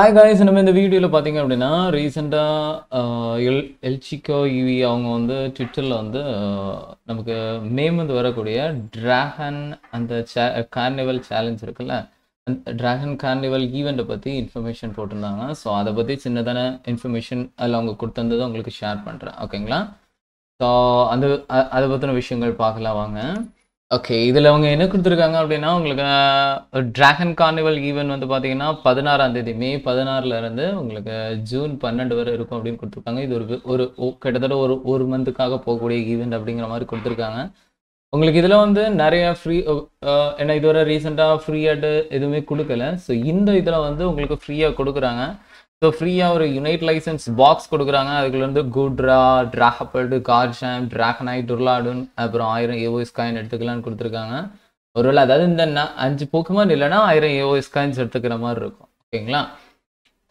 Hi guys நம்ம இந்த வீடியோவில் பார்த்தீங்க அப்படின்னா ரீசெண்டாக எல் எல்சிகோ இவி அவங்க வந்து ட்விட்டரில் வந்து நமக்கு மே வந்து வரக்கூடிய ட்ராகன் அந்த சே கார்னிவல் சேலஞ்ச் இருக்குல்ல ட்ராகன் கார்னிவல் ஈவெண்ட்டை பற்றி இன்ஃபர்மேஷன் போட்டிருந்தாங்க ஸோ அதை பற்றி சின்னதான இன்ஃபர்மேஷன் அதில் அவங்க கொடுத்துருந்ததை உங்களுக்கு ஷேர் பண்ணுறேன் ஓகேங்களா ஸோ அந்த அதை பற்றின விஷயங்கள் பார்க்கலாம் வாங்க ஓகே இதில் அவங்க என்ன கொடுத்துருக்காங்க அப்படின்னா உங்களுக்கு ட்ராகன் கார்னிவல் ஈவெண்ட் வந்து பார்த்தீங்கன்னா பதினாறாம் தேதி மே இருந்து உங்களுக்கு ஜூன் பன்னெண்டு வரை இருக்கும் அப்படின்னு கொடுத்துருக்காங்க இது ஒரு ஒரு கிட்டத்தட்ட ஒரு ஒரு மந்த்துக்காக போகக்கூடிய ஈவெண்ட் அப்படிங்கிற மாதிரி கொடுத்துருக்காங்க உங்களுக்கு இதில் வந்து நிறைய ஃப்ரீ ஏன்னா இதுவரை ரீசெண்டாக ஃப்ரீயாட்டு எதுவுமே கொடுக்கல ஸோ இந்த இதில் வந்து உங்களுக்கு ஃப்ரீயாக கொடுக்குறாங்க ஸோ ஃப்ரீயாக ஒரு யுனைட் லைசன்ஸ் பாக்ஸ் கொடுக்குறாங்க அதுக்குள்ளேருந்து குட்ரா ட்ராப்பல்டு கார்ஷாம் ட்ராகனைட் டுர்லாடுன் அப்புறம் ஆயிரம் ஏஓஎஸ் காயின் எடுத்துக்கலாம்னு கொடுத்துருக்காங்க ஒருவேளை அதாவது இந்த அஞ்சு போக்குமான் இல்லைனா ஆயிரம் ஏஓஎஸ் காயின்ஸ் எடுத்துக்கிற மாதிரி இருக்கும் ஓகேங்களா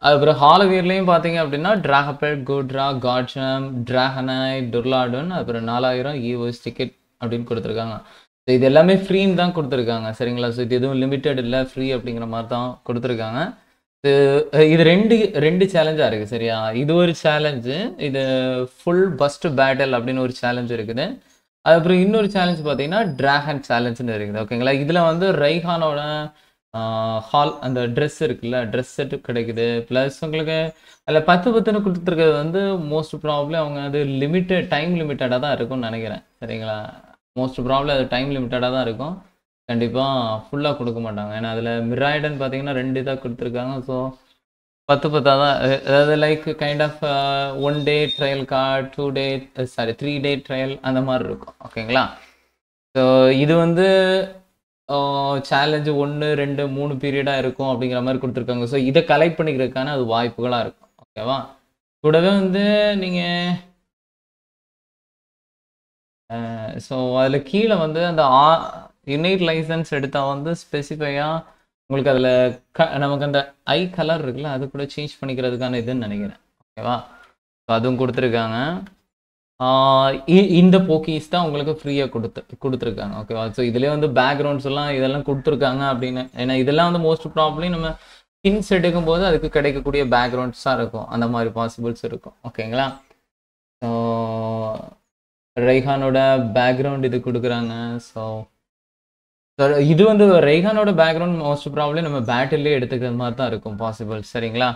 அதுக்கப்புறம் ஹாலவியர்லேயும் பார்த்தீங்க அப்படின்னா ட்ராகப்பல் குட்ரா காட்ஷாம் ட்ராகனைட் டுர்லாடுன் அப்புறம் நாலாயிரம் ஏஓஎஸ் டிக்கெட் அப்படின்னு கொடுத்துருக்காங்க ஸோ இது எல்லாமே ஃப்ரீன்னு தான் கொடுத்துருக்காங்க சரிங்களா ஸோ இது எதுவும் லிமிட்டெட் இல்லை ஃப்ரீ அப்படிங்கிற மாதிரி தான் கொடுத்துருக்காங்க இது ரெண்டு ரெண்டு சேலஞ்சாக இருக்குது சரியா இது ஒரு சேலஞ்சு இது ஃபுல் பஸ்ட் பேட்டல் அப்படின்னு ஒரு சேலஞ்சு இருக்குது அதுக்கப்புறம் இன்னொரு சேலஞ்சு பார்த்தீங்கன்னா ட்ராகன் சேலஞ்சுன்னு இருக்குது ஓகேங்களா இதில் வந்து ரைஹானோட ஹால் அந்த ட்ரெஸ் இருக்குல்ல ட்ரெஸ் செட்டு கிடைக்குது ப்ளஸ் உங்களுக்கு அதில் பத்து பத்துன்னு கொடுத்துருக்கிறது வந்து மோஸ்ட் ப்ராப்ளி அவங்க அது லிமிட்டட் டைம் லிமிட்டடாக தான் இருக்கும்னு நினைக்கிறேன் சரிங்களா மோஸ்ட் ப்ராப்ளம் அது டைம் லிமிட்டடாக தான் இருக்கும் கண்டிப்பாக ஃபுல்லாக கொடுக்க மாட்டாங்க ஏன்னா அதில் மிராய்டுன்னு பார்த்தீங்கன்னா ரெண்டு தான் கொடுத்துருக்காங்க ஸோ பத்து பத்தா தான் அதாவது like kind of one day trial கார் two day sorry three day trial அந்த மாதிரி இருக்கும் ஓகேங்களா ஸோ இது வந்து சேலஞ்சு ஒன்று ரெண்டு மூணு பீரியடாக இருக்கும் அப்படிங்கிற மாதிரி கொடுத்துருக்காங்க ஸோ இதை கலெக்ட் பண்ணிக்கிறதுக்கான அது வாய்ப்புகளாக இருக்கும் ஓகேவா கூடவே வந்து நீங்கள் ஸோ அதில் கீழே வந்து அந்த ஆ யூனிட் லைசன்ஸ் எடுத்தால் வந்து ஸ்பெசிஃபையாக உங்களுக்கு அதில் க நமக்கு அந்த ஐ கலர் இருக்குல்ல அது கூட சேஞ்ச் பண்ணிக்கிறதுக்கான இதுன்னு நினைக்கிறேன் ஓகேவா ஸோ அதுவும் கொடுத்துருக்காங்க இந்த போக்கீஸ் தான் உங்களுக்கு ஃப்ரீயாக கொடுத்து கொடுத்துருக்காங்க ஓகேவா ஸோ இதுலேயே வந்து பேக்ரவுண்ட்ஸ் எல்லாம் இதெல்லாம் கொடுத்துருக்காங்க அப்படின்னு ஏன்னா இதெல்லாம் வந்து மோஸ்ட் ப்ராப்ளம் நம்ம எடுக்கும் எடுக்கும்போது அதுக்கு கிடைக்கக்கூடிய பேக்ரவுண்ட்ஸாக இருக்கும் அந்த மாதிரி பாசிபிள்ஸ் இருக்கும் ஓகேங்களா ஸோ ரைஹானோட பேக்ரவுண்ட் இது கொடுக்குறாங்க ஸோ இது வந்து ரெய்ஹானோட பேக்ரவுண்ட் மோஸ்ட் ப்ராப்ளம் நம்ம பேட்டிலே எடுத்துக்கிற மாதிரி தான் இருக்கும் பாசிபிள் சரிங்களா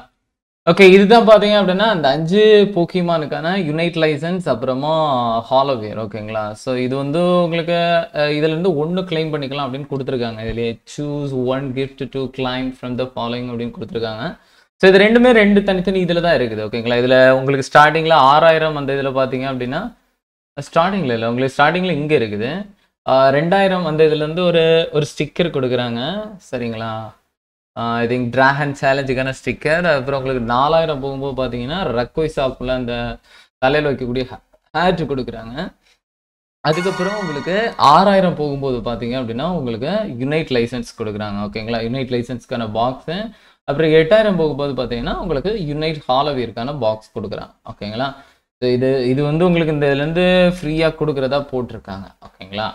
ஓகே இதுதான் பார்த்தீங்க அப்படின்னா அந்த அஞ்சு போக்கிமானுக்கான யுனைட் லைசன்ஸ் அப்புறமா ஹாலோவியர் ஓகேங்களா ஸோ இது வந்து உங்களுக்கு இதுலேருந்து ஒன்று கிளைம் பண்ணிக்கலாம் அப்படின்னு கொடுத்துருக்காங்க இதுலேயே choose one gift to claim from the following அப்படின்னு கொடுத்துருக்காங்க ஸோ இது ரெண்டுமே ரெண்டு தனித்தனி இதில் தான் இருக்குது ஓகேங்களா இதில் உங்களுக்கு ஸ்டார்டிங்கில் ஆறாயிரம் அந்த இதில் பார்த்தீங்க அப்படின்னா ஸ்டார்டிங்கில் இல்லை உங்களுக்கு ஸ்டார்டிங்கில் இங்கே இருக்குது ரெண்டாயிரம் வந்ததுலேருந்து இதுலேருந்து ஒரு ஒரு ஸ்டிக்கர் கொடுக்குறாங்க சரிங்களா ஐ திங்க் ட்ராகன் சேலஞ்சுக்கான ஸ்டிக்கர் அப்புறம் உங்களுக்கு நாலாயிரம் போகும்போது பார்த்தீங்கன்னா ரக்வை சாப்பில் அந்த தலையில் வைக்கக்கூடிய ஹேட் கொடுக்குறாங்க அதுக்கப்புறம் உங்களுக்கு ஆறாயிரம் போகும்போது பார்த்தீங்க அப்படின்னா உங்களுக்கு யுனைட் லைசன்ஸ் கொடுக்குறாங்க ஓகேங்களா யுனைட் லைசன்ஸ்க்கான பாக்ஸு அப்புறம் எட்டாயிரம் போகும்போது பார்த்தீங்கன்னா உங்களுக்கு யுனைட் ஹாலவியருக்கான பாக்ஸ் கொடுக்குறாங்க ஓகேங்களா ஸோ இது இது வந்து உங்களுக்கு இந்த இதுலேருந்து ஃப்ரீயாக கொடுக்குறதா போட்டிருக்காங்க ஓகேங்களா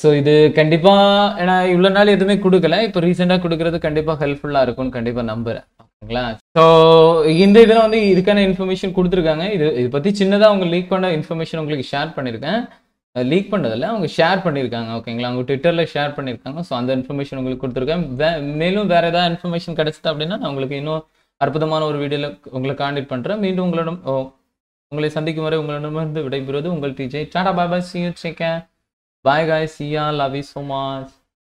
ஸோ இது கண்டிப்பாக ஏன்னா இவ்வளோ நாள் எதுவுமே கொடுக்கல இப்போ ரீசெண்டாக கொடுக்கறது கண்டிப்பாக ஹெல்ப்ஃபுல்லாக இருக்கும்னு கண்டிப்பாக நம்புகிறேன் ஓகேங்களா ஸோ இந்த இதில் வந்து இதுக்கான இன்ஃபர்மேஷன் கொடுத்துருக்காங்க இது இதை பற்றி சின்னதாக அவங்க லீக் பண்ண இன்ஃபர்மேஷன் உங்களுக்கு ஷேர் பண்ணியிருக்கேன் லீக் பண்ணதில்ல அவங்க ஷேர் பண்ணியிருக்காங்க ஓகேங்களா அவங்க ட்விட்டரில் ஷேர் பண்ணியிருக்காங்க ஸோ அந்த இன்ஃபர்மேஷன் உங்களுக்கு கொடுத்துருக்கேன் வே மேலும் வேறு ஏதாவது இன்ஃபர்மேஷன் கிடச்சிது அப்படின்னா நான் உங்களுக்கு இன்னும் அற்புதமான ஒரு வீடியோவில் உங்களை காண்டக்ட் பண்ணுறேன் மீண்டும் உங்களோட உங்களை சந்திக்கும் வரை உங்களிடமிருந்து விடைபெறுவது உங்கள் DJ Tata Baba see you Bye guys. See ya. Love you so much.